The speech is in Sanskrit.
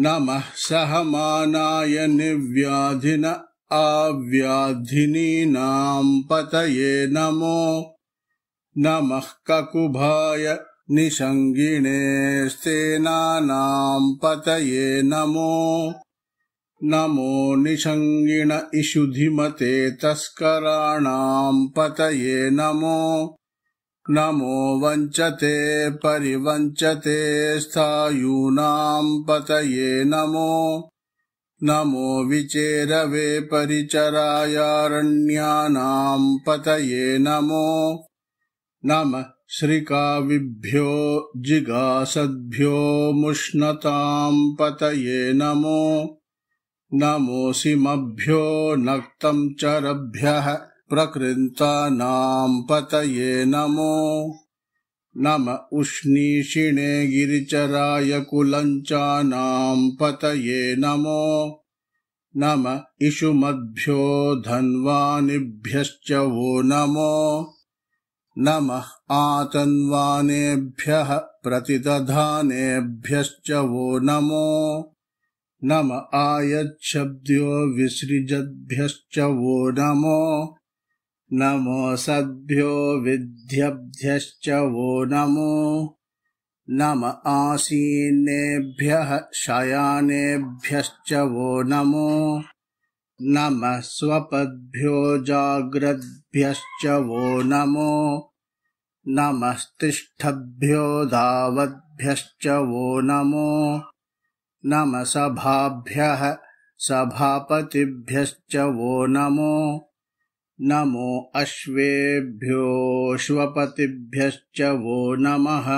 नमः सहमानाय निव्याधिन आव्याधिनीनाम् पतये नमो नमः ककुभाय निषङ्गिणेस्तेनाम् पतये नमो नमो निषङ्गिण इषुधिमते तस्कराणाम् पतये नमो नमो वञ्चते परिवञ्चते स्थायूनाम् पतये नमो नमो विचेरवे परिचरायारण्यानाम् पतये नमो नमः श्रिकाविभ्यो जिगासद्भ्यो मुष्णताम् पतये नमो नमोऽसिमभ्यो नक्तम् चरभ्यः प्रकृन्तानाम् पतये नमो नम उष्णीषिणे गिरिचराय कुलञ्चानाम् पतये नमो नम इषुमद्भ्यो धन्वानिभ्यश्च वो नमो नमः आतन्वानेभ्यः प्रतिदधानेभ्यश्च वो नमो नम आयच्छब्द्यो विसृजद्भ्यश्च वो नमो नमो सद्भ्यो विद्भ्यश्च वो नमो नम आसीनेभ्यः शयानेभ्यश्च वो नमो नमः स्वपद्भ्यो जाग्रद्भ्यश्च वो नमो नमस्तिष्ठभ्यो धावद्भ्यश्च वो नमो सभाभ्यः सभापतिभ्यश्च वो नमो नमो अश्वेभ्योश्वपतिभ्यश्च वो नमः